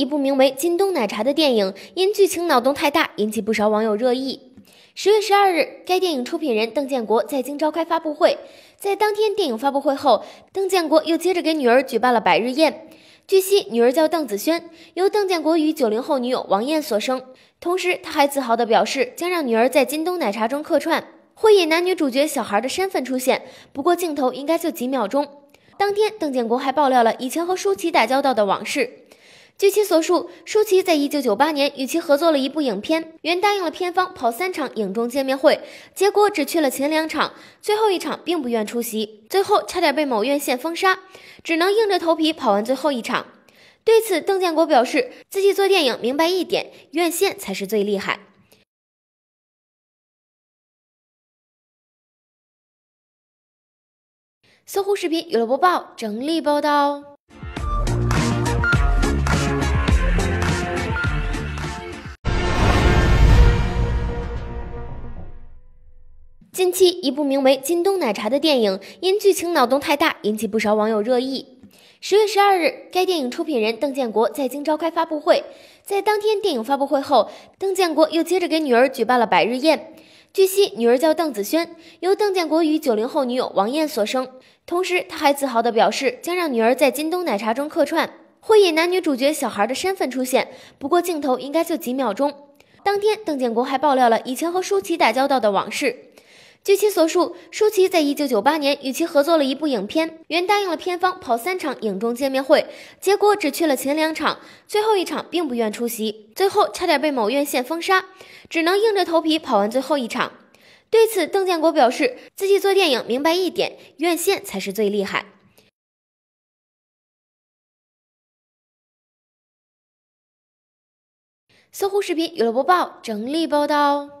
一部名为《京东奶茶》的电影，因剧情脑洞太大，引起不少网友热议。十月十二日，该电影出品人邓建国在京召开发布会，在当天电影发布会后，邓建国又接着给女儿举办了百日宴。据悉，女儿叫邓子萱，由邓建国与九零后女友王艳所生。同时，他还自豪地表示，将让女儿在《京东奶茶》中客串，会以男女主角小孩的身份出现，不过镜头应该就几秒钟。当天，邓建国还爆料了以前和舒淇打交道的往事。据其所述，舒淇在一九九八年与其合作了一部影片，原答应了片方跑三场影中见面会，结果只去了前两场，最后一场并不愿出席，最后差点被某院线封杀，只能硬着头皮跑完最后一场。对此，邓建国表示自己做电影明白一点，院线才是最厉害。搜狐视频娱乐播报，整理报道。近期，一部名为《京东奶茶》的电影因剧情脑洞太大，引起不少网友热议。十月十二日，该电影出品人邓建国在京召开发布会，在当天电影发布会后，邓建国又接着给女儿举办了百日宴。据悉，女儿叫邓子萱，由邓建国与九零后女友王艳所生。同时，他还自豪地表示，将让女儿在《京东奶茶》中客串，会以男女主角小孩的身份出现，不过镜头应该就几秒钟。当天，邓建国还爆料了以前和舒淇打交道的往事。据其所述，舒淇在一九九八年与其合作了一部影片，原答应了片方跑三场影中见面会，结果只去了前两场，最后一场并不愿出席，最后差点被某院线封杀，只能硬着头皮跑完最后一场。对此，邓建国表示自己做电影明白一点，院线才是最厉害。搜狐视频娱乐播报，整理报道。